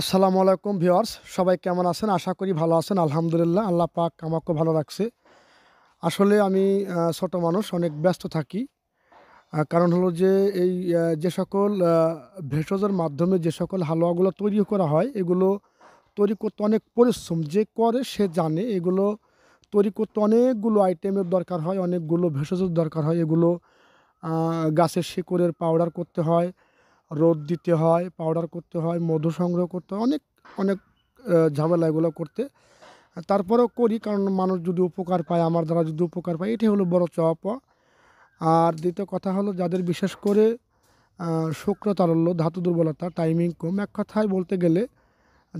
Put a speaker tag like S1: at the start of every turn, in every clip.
S1: আসসালামু আলাইকুম ভিওয়ার্স সবাই কেমন আছেন আশা করি ভালো আছেন আলহামদুলিল্লাহ আল্লাহ পাক আমাকে ভালো রাখছে আসলে আমি ছোট মানুষ অনেক ব্যস্ত থাকি কারণ হলো যে এই যে সকল ভেষজের মাধ্যমে যে সকল হালুয়াগুলো তৈরি করা হয় এগুলো তৈরি করতে অনেক পরিশ্রম যে করে সে জানে এগুলো তৈরি করতে অনেকগুলো আইটেমের দরকার হয় অনেকগুলো ভেষজের দরকার হয় এগুলো গাছের শিকড়ের পাউডার করতে হয় রোদ দিতে হয় পাউডার করতে হয় মধু সংগ্রহ করতে হয় অনেক অনেক ঝামেলা এগুলো করতে তারপরেও করি কারণ মানুষ যদি উপকার পায় আমার দ্বারা যদি উপকার পায় এটি হলো বড় চাওয়া আর দ্বিতীয় কথা হলো যাদের বিশেষ করে শুক্রতারল্য ধাতু দুর্বলতা টাইমিং কম এক কথায় বলতে গেলে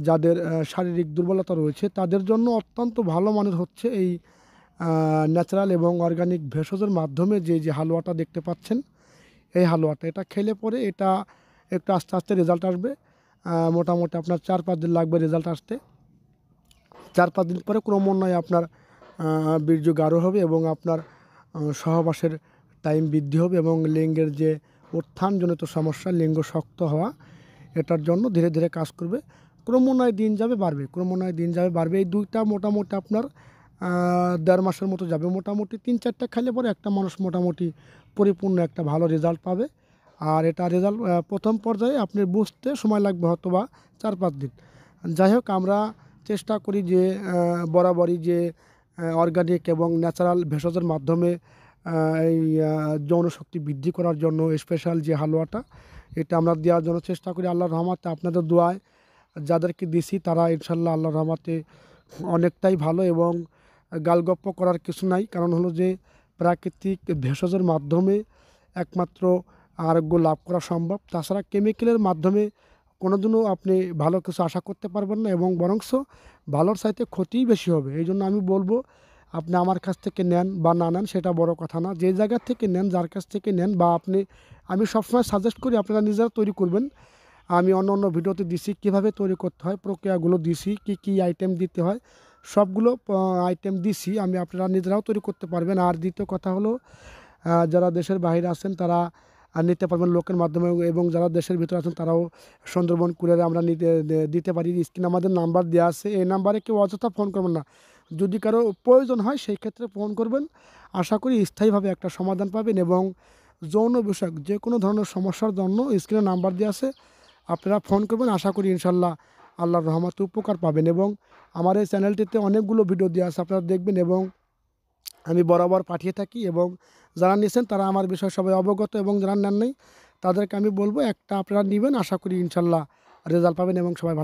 S1: যাদের শারীরিক দুর্বলতা রয়েছে তাদের জন্য অত্যন্ত ভালো মানের হচ্ছে এই ন্যাচারাল এবং অর্গানিক ভেষজের মাধ্যমে যে যে হালুয়াটা দেখতে পাচ্ছেন এই হালুয়াটা এটা খেলে পরে এটা একটু আস্তে আস্তে রেজাল্ট আসবে মোটামুটি আপনার চার পাঁচ দিন লাগবে রেজাল্ট আসতে চার পাঁচ দিন পরে ক্রমান্বয়ে আপনার বীর্য গাঢ় হবে এবং আপনার সহবাসের টাইম বৃদ্ধি হবে এবং লিঙ্গের যে উত্থানজনিত সমস্যা লিঙ্গ শক্ত হওয়া এটার জন্য ধীরে ধীরে কাজ করবে ক্রমান্বয়ে দিন যাবে বাড়বে ক্রমান্বয়ে দিন যাবে বাড়বে এই দুইটা মোটামুটি আপনার দেড় মাসের মতো যাবে মোটামুটি তিন চারটা খাইলে পরে একটা মানুষ মোটামুটি পরিপূর্ণ একটা ভালো রেজাল্ট পাবে আর এটা রেজাল্ট প্রথম পর্যায়ে আপনি বুঝতে সময় লাগবে হয়তো বা চার পাঁচ দিন যাই হোক আমরা চেষ্টা করি যে বরাবরই যে অর্গানিক এবং ন্যাচারাল ভেষজের মাধ্যমে এই যৌনশক্তি বৃদ্ধি করার জন্য স্পেশাল যে হালুয়াটা এটা আমরা দেওয়ার জন্য চেষ্টা করি আল্লাহর রহমাতে আপনাদের দোয়ায় যাদেরকে দিছি তারা ইনশাল্লাহ আল্লাহর রহমাতে অনেকটাই ভালো এবং গালগপ্প করার কিছু নাই কারণ হলো যে প্রাকৃতিক ভেষজের মাধ্যমে একমাত্র আরোগ্য লাভ করা সম্ভব তাছাড়া কেমিক্যালের মাধ্যমে কোনোদিনও আপনি ভালো কিছু আশা করতে পারবেন না এবং বরংস ভালোর সাইতে ক্ষতিই বেশি হবে এই জন্য আমি বলবো আপনি আমার কাছ থেকে নেন বা না নেন সেটা বড় কথা না যে জায়গা থেকে নেন যার কাছ থেকে নেন বা আপনি আমি সবসময় সাজেস্ট করি আপনারা নিজেরা তৈরি করবেন আমি অন্য অন্য ভিডিওতে দিছি কিভাবে তৈরি করতে হয় প্রক্রিয়াগুলো দিছি কি কি আইটেম দিতে হয় সবগুলো আইটেম দিছি আমি আপনারা নিজেরাও তৈরি করতে পারবেন আর দ্বিতীয় কথা হলো যারা দেশের বাইরে আছেন তারা নিতে পারবেন লোকের মাধ্যমে এবং যারা দেশের ভিতরে আছেন তারাও সুন্দরবন কুরিয়ারে আমরা নিতে দিতে পারি স্ক্রিন আমাদের নাম্বার দেওয়া আছে এই নাম্বারে কেউ অযথা ফোন করবেন না যদি কারো প্রয়োজন হয় সেই ক্ষেত্রে ফোন করবেন আশা করি স্থায়ীভাবে একটা সমাধান পাবেন এবং যৌন বিষয়ক যে কোনো ধরনের সমস্যার জন্য স্ক্রিনে নাম্বার দেওয়া আছে আপনারা ফোন করবেন আশা করি ইনশাল্লাহ আল্লাহর রহমতে উপকার পাবেন এবং আমার এই চ্যানেলটিতে অনেকগুলো ভিডিও দেওয়া আছে আপনারা দেখবেন এবং আমি বরাবর পাঠিয়ে থাকি এবং যারা নিয়েছেন তারা আমার বিষয়ে সবাই অবগত এবং যারা নেন নেই তাদেরকে আমি বলবো একটা আপনারা নেবেন আশা করি ইনশাল্লাহ রেজাল্ট পাবেন এবং সবাই